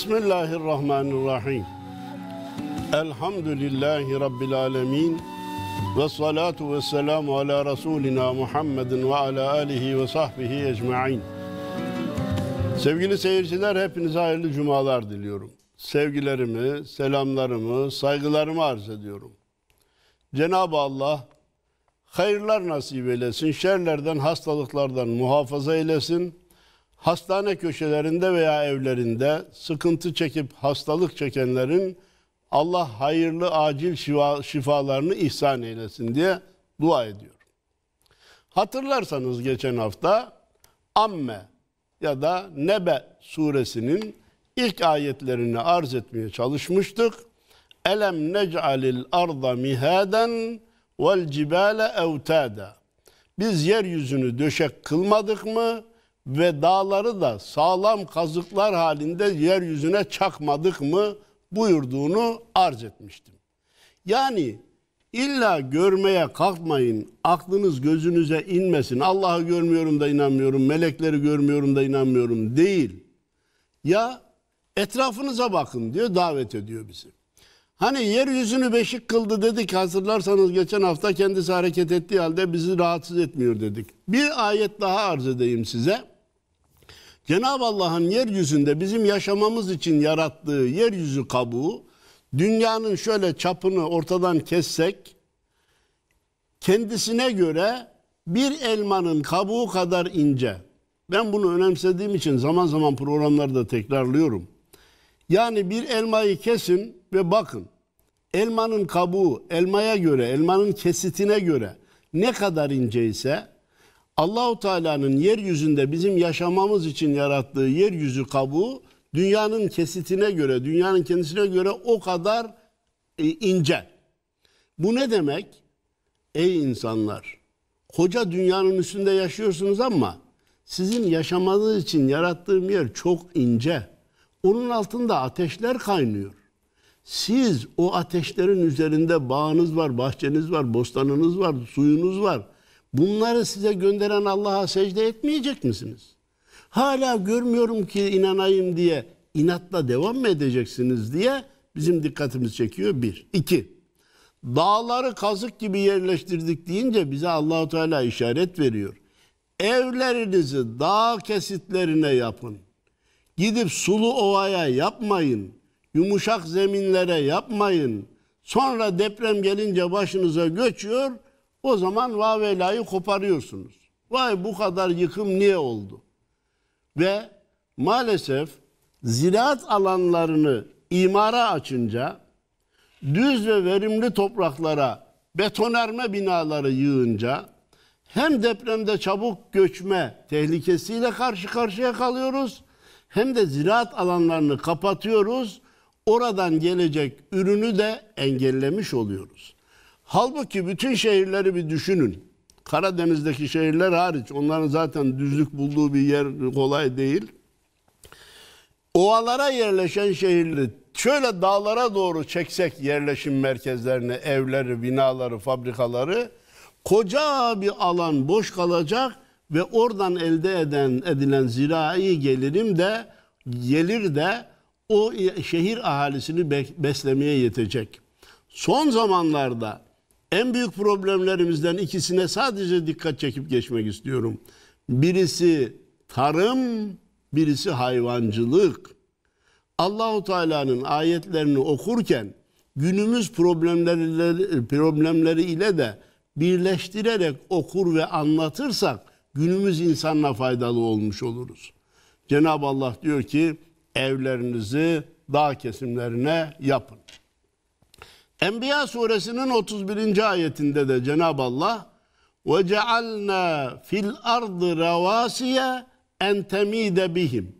Bismillahirrahmanirrahim. Elhamdülillahi Rabbil alemin. Ve salatu ve selamu ala Resulina Muhammedin ve ala alihi ve sahbihi ecma'in. Sevgili seyirciler hepinize hayırlı cumalar diliyorum. Sevgilerimi, selamlarımı, saygılarımı arz ediyorum. Cenab-ı Allah hayırlar nasip eylesin, şerlerden, hastalıklardan muhafaza eylesin hastane köşelerinde veya evlerinde sıkıntı çekip hastalık çekenlerin Allah hayırlı acil şifa, şifalarını ihsan eylesin diye dua ediyorum. Hatırlarsanız geçen hafta Amme ya da Nebe suresinin ilk ayetlerini arz etmeye çalışmıştık. Elem nec'alil arda mihaden vel cibale evtada. Biz yeryüzünü döşek kılmadık mı? ve dağları da sağlam kazıklar halinde yeryüzüne çakmadık mı buyurduğunu arz etmiştim. Yani illa görmeye kalkmayın, aklınız gözünüze inmesin. Allah'ı görmüyorum da inanmıyorum, melekleri görmüyorum da inanmıyorum değil. Ya etrafınıza bakın diyor, davet ediyor bizi. Hani yeryüzünü beşik kıldı dedik hazırlarsanız geçen hafta kendisi hareket ettiği halde bizi rahatsız etmiyor dedik. Bir ayet daha arz edeyim size. Cenab-ı Allah'ın yeryüzünde bizim yaşamamız için yarattığı yeryüzü kabuğu dünyanın şöyle çapını ortadan kessek kendisine göre bir elmanın kabuğu kadar ince. Ben bunu önemsediğim için zaman zaman programlarda tekrarlıyorum. Yani bir elmayı kesin ve bakın. Elmanın kabuğu elmaya göre, elmanın kesitine göre ne kadar ince ise Allahu Teala'nın yeryüzünde bizim yaşamamız için yarattığı yeryüzü kabuğu dünyanın kesitine göre, dünyanın kendisine göre o kadar e, ince. Bu ne demek? Ey insanlar, koca dünyanın üstünde yaşıyorsunuz ama sizin yaşamanız için yarattığım yer çok ince. Onun altında ateşler kaynıyor. Siz o ateşlerin üzerinde bağınız var, bahçeniz var, bostanınız var, suyunuz var.'' Bunları size gönderen Allah'a secde etmeyecek misiniz? Hala görmüyorum ki inanayım diye inatla devam mı edeceksiniz diye bizim dikkatimiz çekiyor bir. iki. Dağları kazık gibi yerleştirdik deyince bize Allahu Teala işaret veriyor. Evlerinizi dağ kesitlerine yapın. Gidip sulu ovaya yapmayın. Yumuşak zeminlere yapmayın. Sonra deprem gelince başınıza göçüyor.'' O zaman vavelayı koparıyorsunuz. Vay bu kadar yıkım niye oldu? Ve maalesef ziraat alanlarını imara açınca düz ve verimli topraklara betonarme binaları yığınca hem depremde çabuk göçme tehlikesiyle karşı karşıya kalıyoruz hem de ziraat alanlarını kapatıyoruz. Oradan gelecek ürünü de engellemiş oluyoruz. Halbuki bütün şehirleri bir düşünün. Karadeniz'deki şehirler hariç onların zaten düzlük bulduğu bir yer kolay değil. Ovalara yerleşen şehirleri şöyle dağlara doğru çeksek yerleşim merkezlerini, evleri, binaları, fabrikaları koca bir alan boş kalacak ve oradan elde eden edilen zirai gelirim de gelir de o şehir ahalisini beslemeye yetecek. Son zamanlarda en büyük problemlerimizden ikisine sadece dikkat çekip geçmek istiyorum. Birisi tarım, birisi hayvancılık. Allahu Teala'nın ayetlerini okurken günümüz problemleri problemleri ile de birleştirerek okur ve anlatırsak günümüz insanına faydalı olmuş oluruz. Cenab-ı Allah diyor ki evlerinizi dağ kesimlerine yapın. Enbiya suresinin 31. ayetinde de Cenab-ı Allah ve cealna fil ardı ravasiye en temide bihim.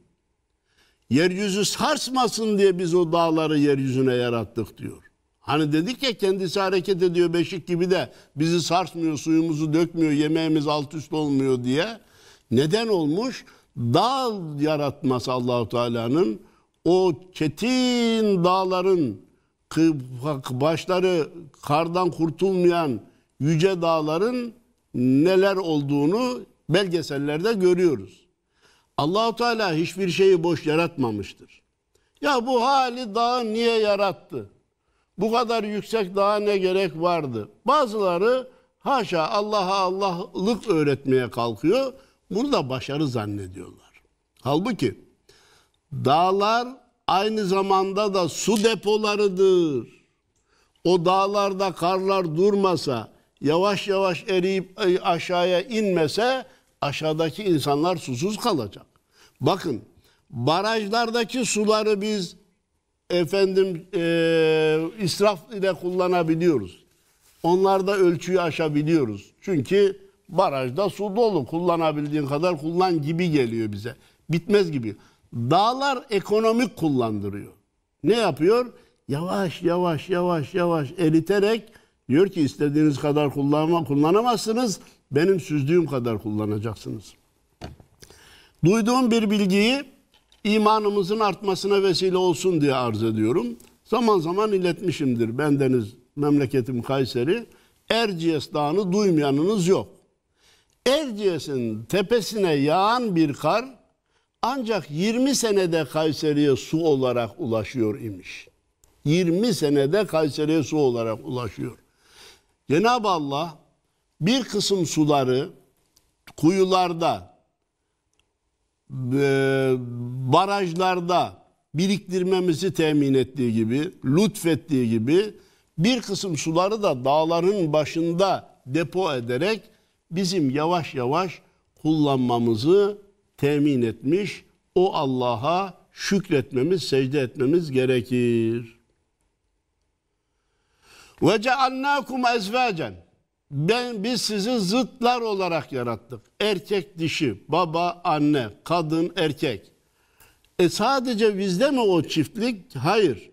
Yeryüzü sarsmasın diye biz o dağları yeryüzüne yarattık diyor. Hani dedik ya kendisi hareket ediyor beşik gibi de bizi sarsmıyor, suyumuzu dökmüyor, yemeğimiz alt üst olmuyor diye. Neden olmuş? Dağ yaratması Allahu Teala'nın o çetin dağların başları kardan kurtulmayan yüce dağların neler olduğunu belgesellerde görüyoruz. Allahu Teala hiçbir şeyi boş yaratmamıştır. Ya bu hali dağı niye yarattı? Bu kadar yüksek dağa ne gerek vardı? Bazıları haşa Allah'a Allah'lık öğretmeye kalkıyor. Bunu da başarı zannediyorlar. Halbuki dağlar aynı zamanda da su depolarıdır. O dağlarda karlar durmasa, yavaş yavaş eriyip e, aşağıya inmese aşağıdaki insanlar susuz kalacak. Bakın barajlardaki suları biz efendim e, israf ile kullanabiliyoruz. Onlarda ölçüyü aşabiliyoruz. Çünkü barajda su dolu kullanabildiğin kadar kullan gibi geliyor bize. Bitmez gibi. Dağlar ekonomik kullandırıyor. Ne yapıyor? Yavaş yavaş yavaş yavaş eriterek diyor ki istediğiniz kadar kullanma kullanamazsınız. Benim süzdüğüm kadar kullanacaksınız. Duyduğum bir bilgiyi imanımızın artmasına vesile olsun diye arz ediyorum. Zaman zaman iletmişimdir. Bendeniz memleketim Kayseri. Erciyes Dağı'nı duymayanınız yok. Erciyes'in tepesine yağan bir kar ancak 20 senede Kayseri'ye su olarak ulaşıyor imiş. 20 senede Kayseri'ye su olarak ulaşıyor. Cenab-ı Allah bir kısım suları kuyularda, e, barajlarda biriktirmemizi temin ettiği gibi, lütfettiği gibi bir kısım suları da dağların başında depo ederek bizim yavaş yavaş kullanmamızı temin etmiş. O Allah'a şükretmemiz, secde etmemiz gerekir. Ve cealnakum ezvacen. Ben biz sizi zıtlar olarak yarattık. Erkek dişi, baba, anne, kadın, erkek. E sadece bizde mi o çiftlik? Hayır.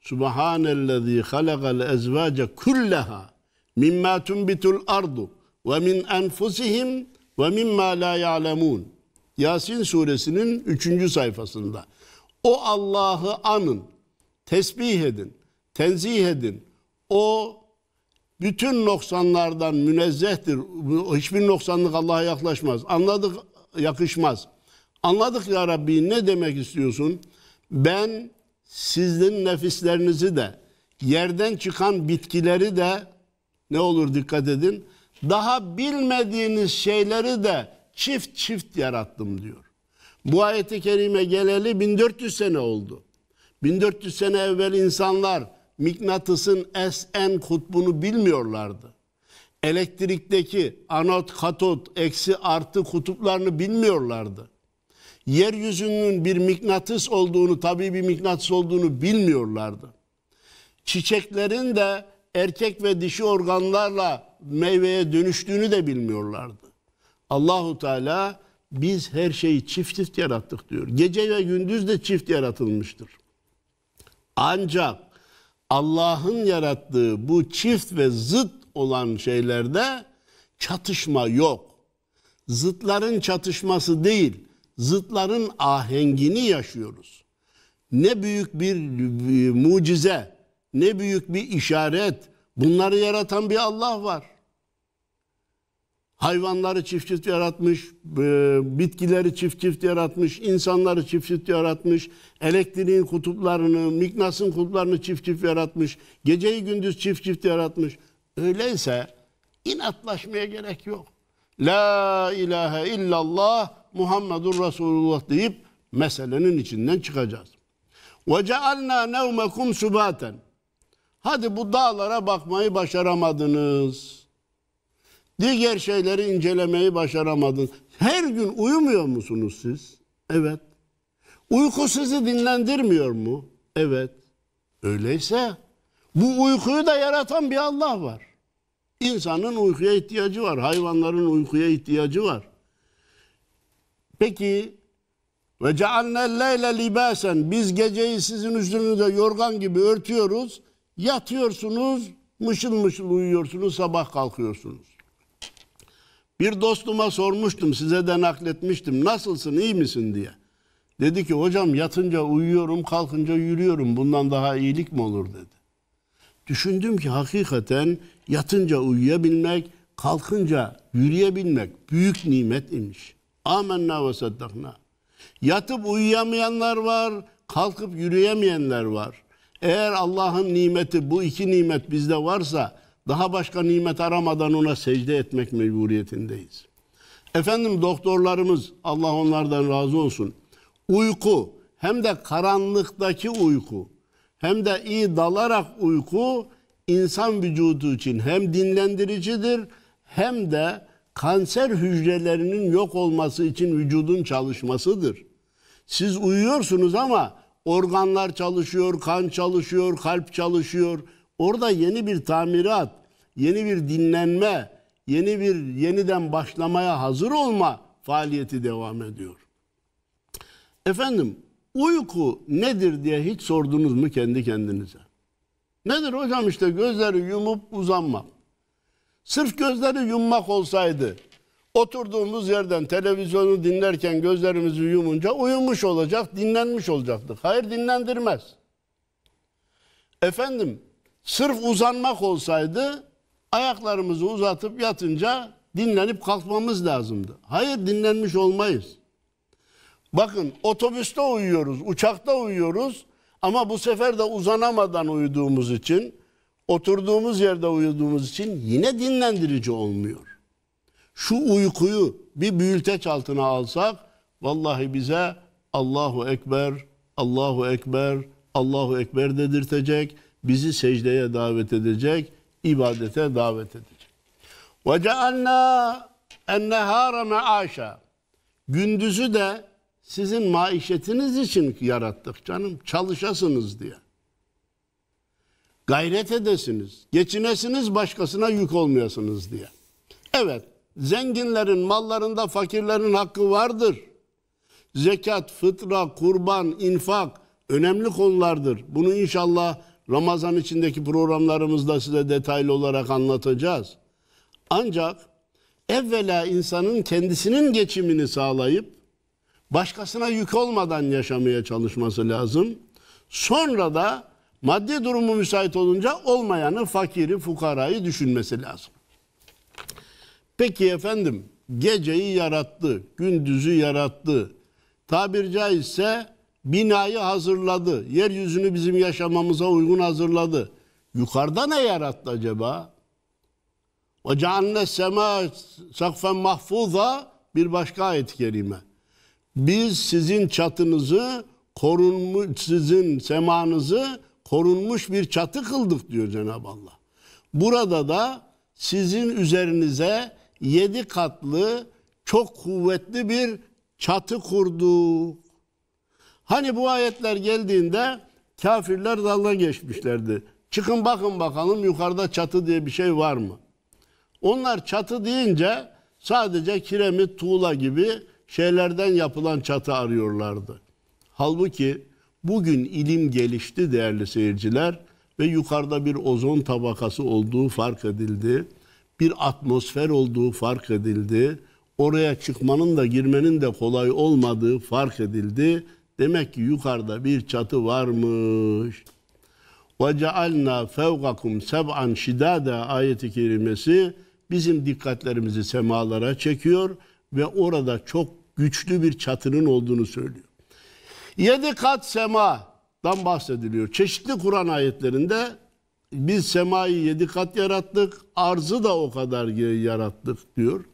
Subhanellezî halakal ezvace kulleha mimma tunbitul ardu ve min enfusihim ve mimma la ya'lemun. Yasin suresinin 3. sayfasında. O Allah'ı anın, tesbih edin, tenzih edin. O bütün noksanlardan münezzehtir. Hiçbir noksanlık Allah'a yaklaşmaz. Anladık yakışmaz. Anladık ya Rabbi ne demek istiyorsun? Ben sizin nefislerinizi de yerden çıkan bitkileri de ne olur dikkat edin. Daha bilmediğiniz şeyleri de çift çift yarattım diyor. Bu ayeti kerime geleli 1400 sene oldu. 1400 sene evvel insanlar mıknatısın SN kutbunu bilmiyorlardı. Elektrikteki anot, katot, eksi, artı kutuplarını bilmiyorlardı. Yeryüzünün bir mıknatıs olduğunu, tabii bir mıknatıs olduğunu bilmiyorlardı. Çiçeklerin de erkek ve dişi organlarla meyveye dönüştüğünü de bilmiyorlardı. Allahu Teala biz her şeyi çift çift yarattık diyor. Gece ve gündüz de çift yaratılmıştır. Ancak Allah'ın yarattığı bu çift ve zıt olan şeylerde çatışma yok. Zıtların çatışması değil, zıtların ahengini yaşıyoruz. Ne büyük bir mucize, ne büyük bir işaret. Bunları yaratan bir Allah var hayvanları çift çift yaratmış, e, bitkileri çift çift yaratmış, insanları çift çift yaratmış, elektriğin kutuplarını, miknasın kutuplarını çift çift yaratmış, geceyi gündüz çift çift yaratmış. Öyleyse inatlaşmaya gerek yok. La ilahe illallah Muhammedur Resulullah deyip meselenin içinden çıkacağız. Ve cealna nevmekum subaten. Hadi bu dağlara bakmayı başaramadınız.'' Diğer şeyleri incelemeyi başaramadın. Her gün uyumuyor musunuz siz? Evet. Uyku sizi dinlendirmiyor mu? Evet. Öyleyse bu uykuyu da yaratan bir Allah var. İnsanın uykuya ihtiyacı var. Hayvanların uykuya ihtiyacı var. Peki ve cealnel leyle libasen biz geceyi sizin üstünüze yorgan gibi örtüyoruz. Yatıyorsunuz, mışıl mışıl uyuyorsunuz, sabah kalkıyorsunuz. Bir dostuma sormuştum, size de nakletmiştim. Nasılsın, iyi misin diye. Dedi ki hocam yatınca uyuyorum, kalkınca yürüyorum. Bundan daha iyilik mi olur dedi. Düşündüm ki hakikaten yatınca uyuyabilmek, kalkınca yürüyebilmek büyük nimet imiş. Amenna ve saddakna. Yatıp uyuyamayanlar var, kalkıp yürüyemeyenler var. Eğer Allah'ın nimeti bu iki nimet bizde varsa daha başka nimet aramadan ona secde etmek mecburiyetindeyiz. Efendim doktorlarımız Allah onlardan razı olsun. Uyku hem de karanlıktaki uyku hem de iyi dalarak uyku insan vücudu için hem dinlendiricidir hem de kanser hücrelerinin yok olması için vücudun çalışmasıdır. Siz uyuyorsunuz ama organlar çalışıyor, kan çalışıyor, kalp çalışıyor. Orada yeni bir tamirat, yeni bir dinlenme, yeni bir yeniden başlamaya hazır olma faaliyeti devam ediyor. Efendim uyku nedir diye hiç sordunuz mu kendi kendinize? Nedir hocam işte gözleri yumup uzanma. Sırf gözleri yummak olsaydı oturduğumuz yerden televizyonu dinlerken gözlerimizi yumunca uyumuş olacak, dinlenmiş olacaktık. Hayır dinlendirmez. Efendim Sırf uzanmak olsaydı ayaklarımızı uzatıp yatınca dinlenip kalkmamız lazımdı. Hayır dinlenmiş olmayız. Bakın otobüste uyuyoruz, uçakta uyuyoruz ama bu sefer de uzanamadan uyuduğumuz için, oturduğumuz yerde uyuduğumuz için yine dinlendirici olmuyor. Şu uykuyu bir büyüteç altına alsak vallahi bize Allahu Ekber, Allahu Ekber, Allahu Ekber dedirtecek bizi secdeye davet edecek, ibadete davet edecek. Ve cealna ennehâre me'aşa. Gündüzü de sizin maişetiniz için yarattık canım. Çalışasınız diye. Gayret edesiniz. Geçinesiniz başkasına yük olmayasınız diye. Evet, zenginlerin mallarında fakirlerin hakkı vardır. Zekat, fıtra, kurban, infak önemli konulardır. Bunu inşallah Ramazan içindeki programlarımızda size detaylı olarak anlatacağız. Ancak evvela insanın kendisinin geçimini sağlayıp başkasına yük olmadan yaşamaya çalışması lazım. Sonra da maddi durumu müsait olunca olmayanı, fakiri, fukarayı düşünmesi lazım. Peki efendim, geceyi yarattı, gündüzü yarattı. Tabir caizse binayı hazırladı. Yeryüzünü bizim yaşamamıza uygun hazırladı. Yukarıda ne yarattı acaba? Ve ceanne sema sakfen mahfuza bir başka ayet kerime. Biz sizin çatınızı korunmuş sizin semanızı korunmuş bir çatı kıldık diyor Cenab-ı Allah. Burada da sizin üzerinize yedi katlı çok kuvvetli bir çatı kurdu. Hani bu ayetler geldiğinde kafirler dalga geçmişlerdi. Çıkın bakın bakalım yukarıda çatı diye bir şey var mı? Onlar çatı deyince sadece kiremit, tuğla gibi şeylerden yapılan çatı arıyorlardı. Halbuki bugün ilim gelişti değerli seyirciler ve yukarıda bir ozon tabakası olduğu fark edildi. Bir atmosfer olduğu fark edildi. Oraya çıkmanın da girmenin de kolay olmadığı fark edildi Demek ki yukarıda bir çatı varmış. Ve cealna fevkakum seb'an şidade ayeti kerimesi bizim dikkatlerimizi semalara çekiyor ve orada çok güçlü bir çatının olduğunu söylüyor. Yedi kat semadan bahsediliyor. Çeşitli Kur'an ayetlerinde biz semayı yedi kat yarattık, arzı da o kadar yarattık diyor.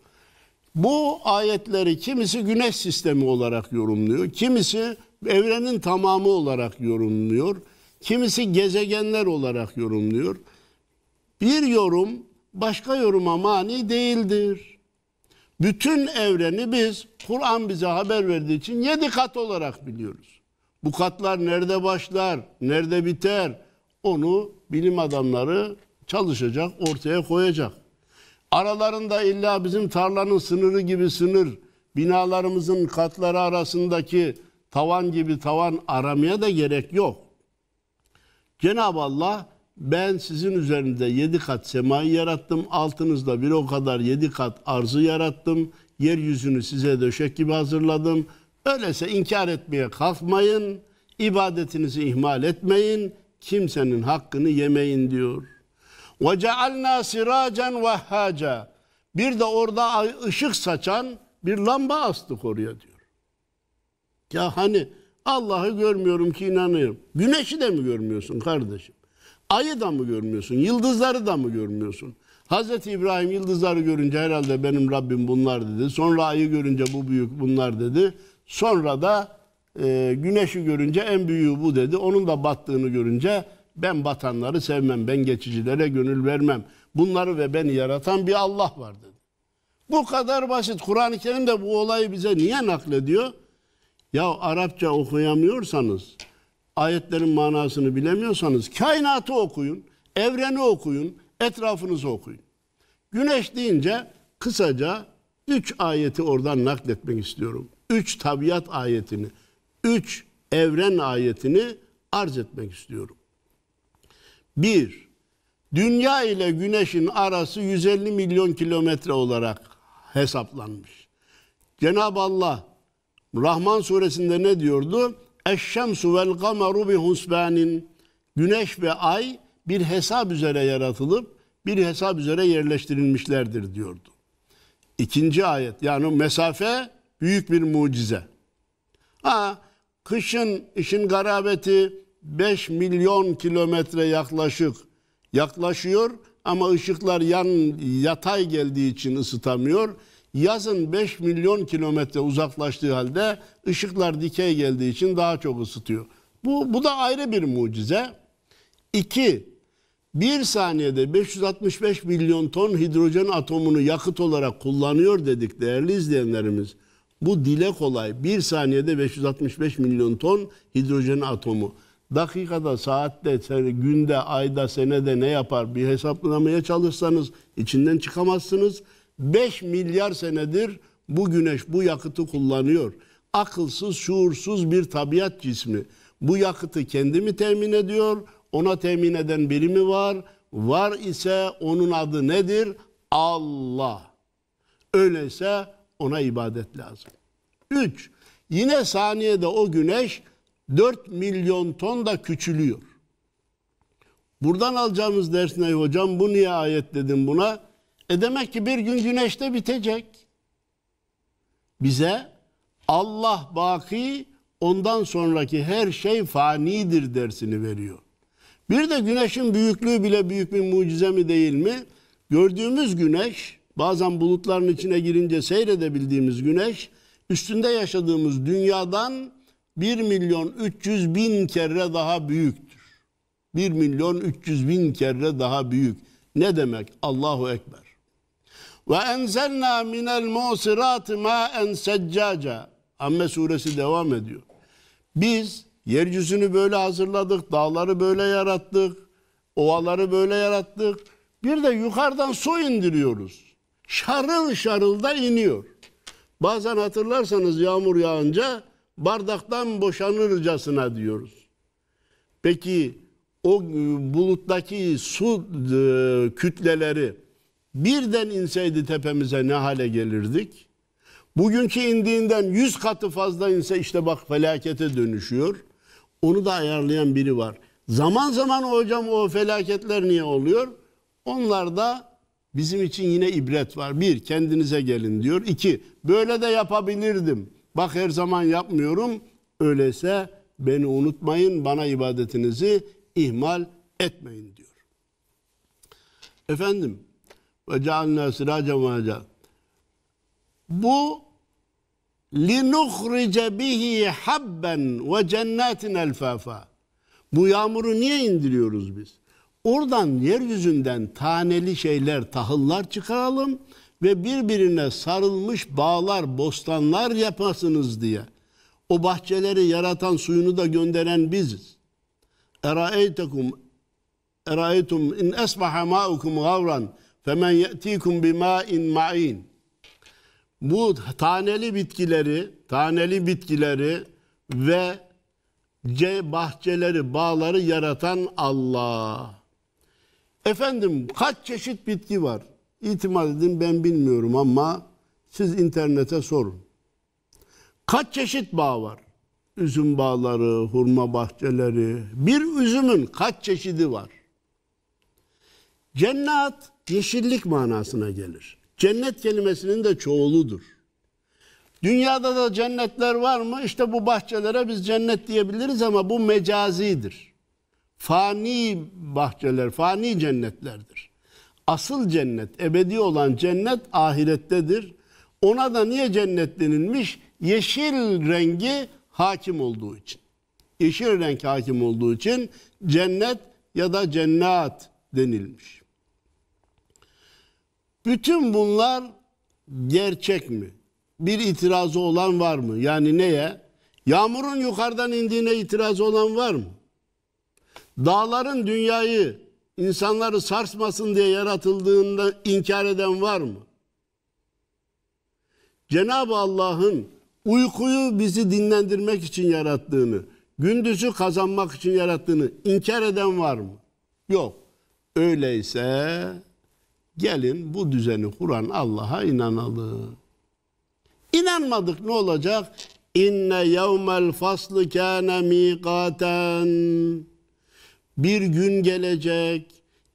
Bu ayetleri kimisi güneş sistemi olarak yorumluyor, kimisi evrenin tamamı olarak yorumluyor. Kimisi gezegenler olarak yorumluyor. Bir yorum başka yoruma mani değildir. Bütün evreni biz Kur'an bize haber verdiği için yedi kat olarak biliyoruz. Bu katlar nerede başlar, nerede biter onu bilim adamları çalışacak, ortaya koyacak. Aralarında illa bizim tarlanın sınırı gibi sınır, binalarımızın katları arasındaki tavan gibi tavan aramaya da gerek yok. Cenab-ı Allah ben sizin üzerinde yedi kat semayı yarattım. Altınızda bir o kadar yedi kat arzı yarattım. Yeryüzünü size döşek gibi hazırladım. Öyleyse inkar etmeye kalkmayın. İbadetinizi ihmal etmeyin. Kimsenin hakkını yemeyin diyor. Ve cealna siracen vehhaca. Bir de orada ışık saçan bir lamba astık oraya diyor. Ya hani Allah'ı görmüyorum ki inanıyorum. Güneşi de mi görmüyorsun kardeşim? Ayı da mı görmüyorsun? Yıldızları da mı görmüyorsun? Hazreti İbrahim yıldızları görünce herhalde benim Rabbim bunlar dedi. Sonra ayı görünce bu büyük bunlar dedi. Sonra da e, güneşi görünce en büyüğü bu dedi. Onun da battığını görünce ben batanları sevmem, ben geçicilere gönül vermem. Bunları ve beni yaratan bir Allah var dedi. Bu kadar basit. Kur'an-ı Kerim de bu olayı bize niye naklediyor? Ya Arapça okuyamıyorsanız, ayetlerin manasını bilemiyorsanız kainatı okuyun, evreni okuyun, etrafınızı okuyun. Güneş deyince kısaca üç ayeti oradan nakletmek istiyorum. Üç tabiat ayetini, üç evren ayetini arz etmek istiyorum. Bir, dünya ile güneşin arası 150 milyon kilometre olarak hesaplanmış. Cenab-ı Allah Rahman suresinde ne diyordu? Eşşemsu vel kameru bi husbanin. Güneş ve ay bir hesap üzere yaratılıp bir hesap üzere yerleştirilmişlerdir diyordu. İkinci ayet yani mesafe büyük bir mucize. Ha kışın işin garabeti 5 milyon kilometre yaklaşık yaklaşıyor ama ışıklar yan yatay geldiği için ısıtamıyor yazın 5 milyon kilometre uzaklaştığı halde ışıklar dikey geldiği için daha çok ısıtıyor. Bu, bu da ayrı bir mucize. İki, bir saniyede 565 milyon ton hidrojen atomunu yakıt olarak kullanıyor dedik değerli izleyenlerimiz. Bu dile kolay. Bir saniyede 565 milyon ton hidrojen atomu. Dakikada, saatte, günde, ayda, senede ne yapar bir hesaplamaya çalışsanız içinden çıkamazsınız. 5 milyar senedir bu güneş bu yakıtı kullanıyor. Akılsız, şuursuz bir tabiat cismi. Bu yakıtı kendi mi temin ediyor? Ona temin eden biri mi var? Var ise onun adı nedir? Allah. Öyleyse ona ibadet lazım. 3. Yine saniyede o güneş 4 milyon ton da küçülüyor. Buradan alacağımız ders ne hocam? Bu niye ayet dedim buna? E demek ki bir gün güneşte bitecek. Bize Allah baki ondan sonraki her şey fanidir dersini veriyor. Bir de güneşin büyüklüğü bile büyük bir mucize mi değil mi? Gördüğümüz güneş, bazen bulutların içine girince seyredebildiğimiz güneş, üstünde yaşadığımız dünyadan 1 milyon 300 bin kere daha büyüktür. 1 milyon 300 bin kere daha büyük. Ne demek? Allahu Ekber. Ve enzelna minel musirati ma'en seccaca. Amme suresi devam ediyor. Biz yeryüzünü böyle hazırladık, dağları böyle yarattık, ovaları böyle yarattık. Bir de yukarıdan su indiriyoruz. Şarıl şarıl da iniyor. Bazen hatırlarsanız yağmur yağınca bardaktan boşanırcasına diyoruz. Peki o e, buluttaki su e, kütleleri birden inseydi tepemize ne hale gelirdik? Bugünkü indiğinden yüz katı fazla inse işte bak felakete dönüşüyor. Onu da ayarlayan biri var. Zaman zaman hocam o felaketler niye oluyor? Onlar da bizim için yine ibret var. Bir, kendinize gelin diyor. İki, böyle de yapabilirdim. Bak her zaman yapmıyorum. Öyleyse beni unutmayın, bana ibadetinizi ihmal etmeyin diyor. Efendim, ve cealna siracen ve Bu linuhrice bihi habben ve cennetin elfafa. Bu yağmuru niye indiriyoruz biz? Oradan yeryüzünden taneli şeyler, tahıllar çıkaralım ve birbirine sarılmış bağlar, bostanlar yapasınız diye. O bahçeleri yaratan suyunu da gönderen biziz. Eraeytekum eraeytum in esbaha ma'ukum gavran Femen ye'tikum bima'in ma'in. Bu taneli bitkileri, taneli bitkileri ve C bahçeleri, bağları yaratan Allah. Efendim kaç çeşit bitki var? İtimat edin ben bilmiyorum ama siz internete sorun. Kaç çeşit bağ var? Üzüm bağları, hurma bahçeleri. Bir üzümün kaç çeşidi var? Cennet yeşillik manasına gelir. Cennet kelimesinin de çoğuludur. Dünyada da cennetler var mı? İşte bu bahçelere biz cennet diyebiliriz ama bu mecazidir. Fani bahçeler, fani cennetlerdir. Asıl cennet, ebedi olan cennet ahirettedir. Ona da niye cennet denilmiş? Yeşil rengi hakim olduğu için. Yeşil renk hakim olduğu için cennet ya da cennat denilmiş. Bütün bunlar gerçek mi? Bir itirazı olan var mı? Yani neye? Yağmurun yukarıdan indiğine itirazı olan var mı? Dağların dünyayı insanları sarsmasın diye yaratıldığında inkar eden var mı? Cenab-ı Allah'ın uykuyu bizi dinlendirmek için yarattığını, gündüzü kazanmak için yarattığını inkar eden var mı? Yok. Öyleyse Gelin bu düzeni kuran Allah'a inanalım. İnanmadık ne olacak? İnne yevmel faslı kâne mîkâten. Bir gün gelecek,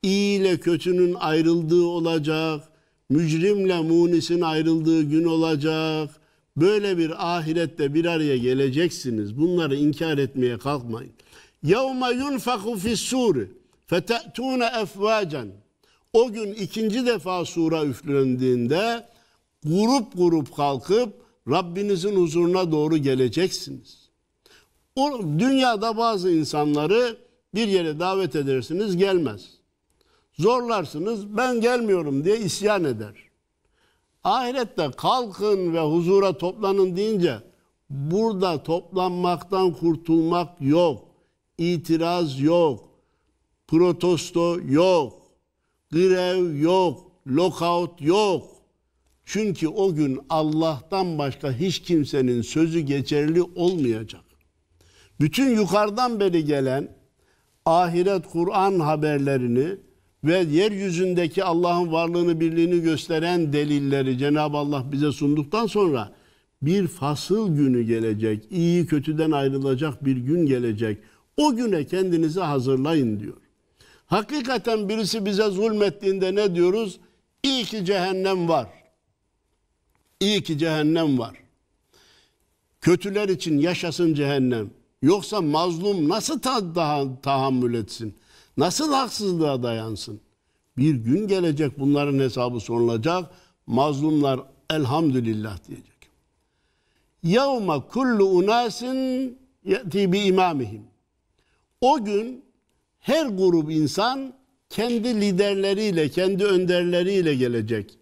iyi ile kötünün ayrıldığı olacak, mücrimle munisin ayrıldığı gün olacak. Böyle bir ahirette bir araya geleceksiniz. Bunları inkar etmeye kalkmayın. يَوْمَ يُنْفَخُ فِي السُّورِ فَتَأْتُونَ اَفْوَاجًا o gün ikinci defa sura üflendiğinde grup grup kalkıp Rabbinizin huzuruna doğru geleceksiniz. O, dünyada bazı insanları bir yere davet edersiniz gelmez. Zorlarsınız ben gelmiyorum diye isyan eder. Ahirette kalkın ve huzura toplanın deyince burada toplanmaktan kurtulmak yok. İtiraz yok. Protesto yok grev yok, lockout yok. Çünkü o gün Allah'tan başka hiç kimsenin sözü geçerli olmayacak. Bütün yukarıdan beri gelen ahiret Kur'an haberlerini ve yeryüzündeki Allah'ın varlığını birliğini gösteren delilleri Cenab-ı Allah bize sunduktan sonra bir fasıl günü gelecek. iyi kötüden ayrılacak bir gün gelecek. O güne kendinizi hazırlayın diyor. Hakikaten birisi bize zulmettiğinde ne diyoruz? İyi ki cehennem var. İyi ki cehennem var. Kötüler için yaşasın cehennem. Yoksa mazlum nasıl ta daha tahammül etsin? Nasıl haksızlığa dayansın? Bir gün gelecek bunların hesabı sorulacak. Mazlumlar elhamdülillah diyecek. Yevme kullu unasin ye'ti bi imamihim. O gün her grup insan kendi liderleriyle, kendi önderleriyle gelecek.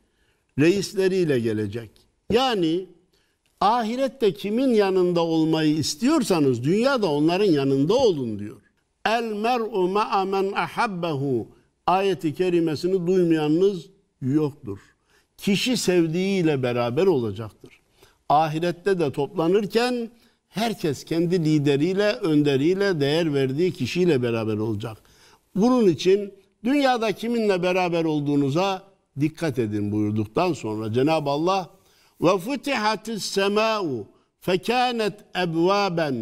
Reisleriyle gelecek. Yani ahirette kimin yanında olmayı istiyorsanız dünyada onların yanında olun diyor. El mer'u ma'a men ahabbehu ayeti kerimesini duymayanınız yoktur. Kişi sevdiğiyle beraber olacaktır. Ahirette de toplanırken herkes kendi lideriyle, önderiyle, değer verdiği kişiyle beraber olacak. Bunun için dünyada kiminle beraber olduğunuza dikkat edin buyurduktan sonra Cenab-ı Allah ve futihatis sema'u fekanet ebvaben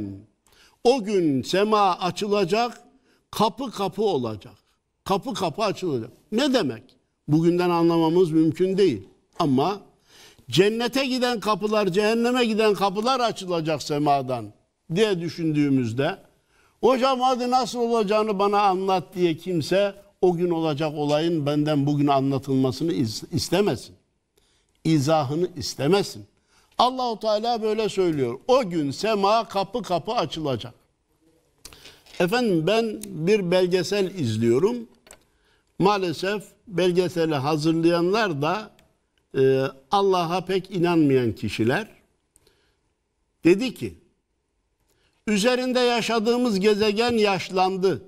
o gün sema açılacak kapı kapı olacak. Kapı kapı açılacak. Ne demek? Bugünden anlamamız mümkün değil. Ama cennete giden kapılar, cehenneme giden kapılar açılacak semadan diye düşündüğümüzde hocam hadi nasıl olacağını bana anlat diye kimse o gün olacak olayın benden bugün anlatılmasını istemesin. İzahını istemesin. Allahu Teala böyle söylüyor. O gün sema kapı kapı açılacak. Efendim ben bir belgesel izliyorum. Maalesef belgeseli hazırlayanlar da e, Allah'a pek inanmayan kişiler dedi ki üzerinde yaşadığımız gezegen yaşlandı.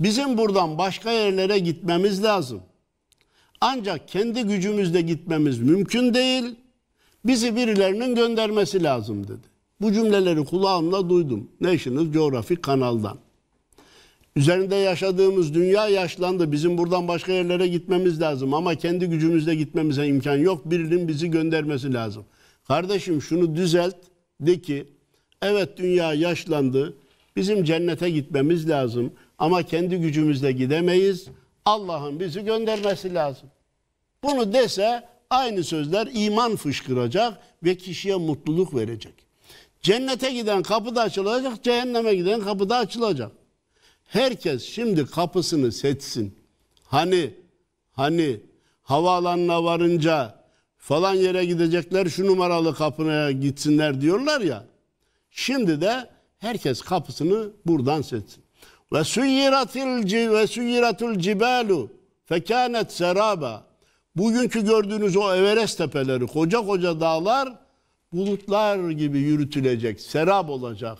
Bizim buradan başka yerlere gitmemiz lazım. Ancak kendi gücümüzle gitmemiz mümkün değil. Bizi birilerinin göndermesi lazım dedi. Bu cümleleri kulağımla duydum. National Geographic kanaldan. Üzerinde yaşadığımız dünya yaşlandı. Bizim buradan başka yerlere gitmemiz lazım. Ama kendi gücümüzle gitmemize imkan yok. Birinin bizi göndermesi lazım. Kardeşim şunu düzelt. De ki evet dünya yaşlandı. Bizim cennete gitmemiz lazım. Ama kendi gücümüzle gidemeyiz. Allah'ın bizi göndermesi lazım. Bunu dese aynı sözler iman fışkıracak ve kişiye mutluluk verecek. Cennete giden kapıda açılacak, cehenneme giden kapıda açılacak. Herkes şimdi kapısını setsin. Hani, hani havaalanına varınca falan yere gidecekler şu numaralı kapına gitsinler diyorlar ya. Şimdi de herkes kapısını buradan setsin. Ve suyiratil ve suyiratul cibalu fekanet seraba. Bugünkü gördüğünüz o Everest tepeleri, koca koca dağlar bulutlar gibi yürütülecek, serap olacak.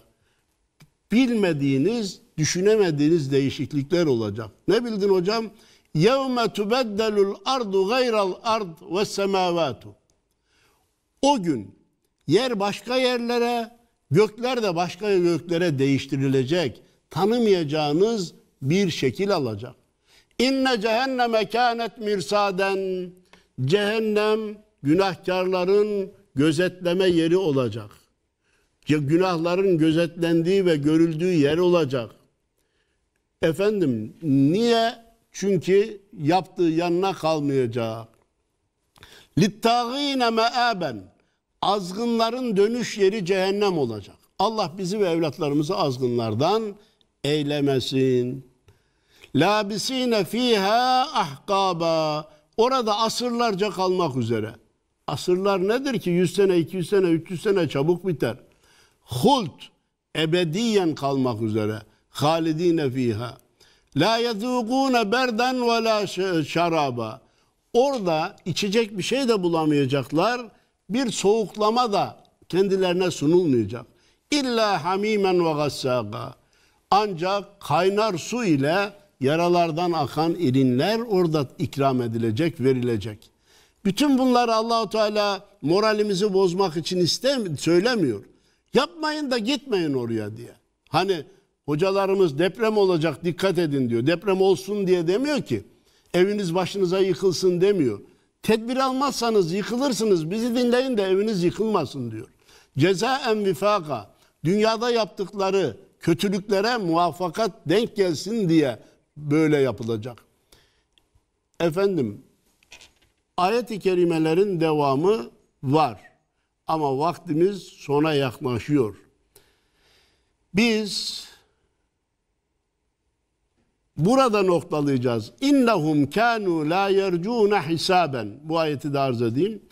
Bilmediğiniz düşünemediğiniz değişiklikler olacak. Ne bildin hocam? يَوْمَ تُبَدَّلُ الْاَرْضُ غَيْرَ الْاَرْضِ وَالسَّمَاوَاتُ O gün yer başka yerlere, gökler de başka göklere değiştirilecek. Tanımayacağınız bir şekil alacak. İnne cehenneme kânet mirsaden. Cehennem günahkarların gözetleme yeri olacak. Günahların gözetlendiği ve görüldüğü yer olacak. Efendim niye? Çünkü yaptığı yanına kalmayacak. Littâgîne meâben. Azgınların dönüş yeri cehennem olacak. Allah bizi ve evlatlarımızı azgınlardan eylemesin. Labisine fiha ahkaba. Orada asırlarca kalmak üzere. Asırlar nedir ki 100 sene, 200 sene, 300 sene çabuk biter. Hult ebediyen kalmak üzere halidine fiha. La yezûgûne berden ve la şaraba. Orada içecek bir şey de bulamayacaklar. Bir soğuklama da kendilerine sunulmayacak. İlla hamimen ve gassaga. Ancak kaynar su ile yaralardan akan irinler orada ikram edilecek, verilecek. Bütün bunları Allahu Teala moralimizi bozmak için istem söylemiyor. Yapmayın da gitmeyin oraya diye. Hani Hocalarımız deprem olacak dikkat edin diyor. Deprem olsun diye demiyor ki. Eviniz başınıza yıkılsın demiyor. Tedbir almazsanız yıkılırsınız. Bizi dinleyin de eviniz yıkılmasın diyor. Ceza en vifaka. Dünyada yaptıkları kötülüklere muvaffakat denk gelsin diye böyle yapılacak. Efendim ayet-i kerimelerin devamı var. Ama vaktimiz sona yaklaşıyor. Biz Burada noktalayacağız. İnnehum kanu la yercuna hisaben. Bu ayeti de arz edeyim.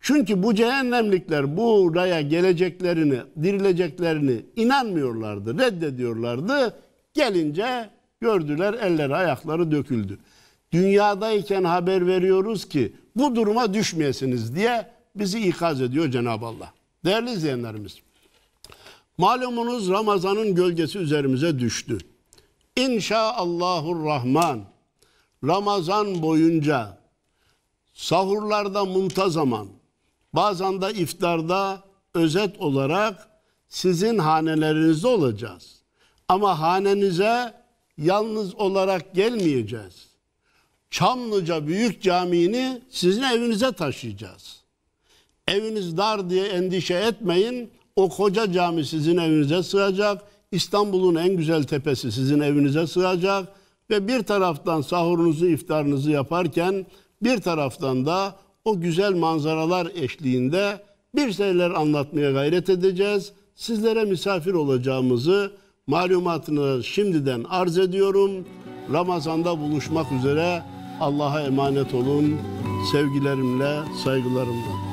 Çünkü bu cehennemlikler buraya geleceklerini, dirileceklerini inanmıyorlardı, reddediyorlardı. Gelince gördüler elleri ayakları döküldü. Dünyadayken haber veriyoruz ki bu duruma düşmeyesiniz diye bizi ikaz ediyor Cenab-ı Allah. Değerli izleyenlerimiz, malumunuz Ramazan'ın gölgesi üzerimize düştü. İnşaallahurrahman Ramazan boyunca sahurlarda muntazaman bazen de iftarda özet olarak sizin hanelerinizde olacağız. Ama hanenize yalnız olarak gelmeyeceğiz. Çamlıca Büyük Camii'ni sizin evinize taşıyacağız. Eviniz dar diye endişe etmeyin. O koca cami sizin evinize sığacak. İstanbul'un en güzel tepesi sizin evinize sığacak ve bir taraftan sahurunuzu, iftarınızı yaparken bir taraftan da o güzel manzaralar eşliğinde bir şeyler anlatmaya gayret edeceğiz. Sizlere misafir olacağımızı malumatını şimdiden arz ediyorum. Ramazan'da buluşmak üzere Allah'a emanet olun. Sevgilerimle, saygılarımla.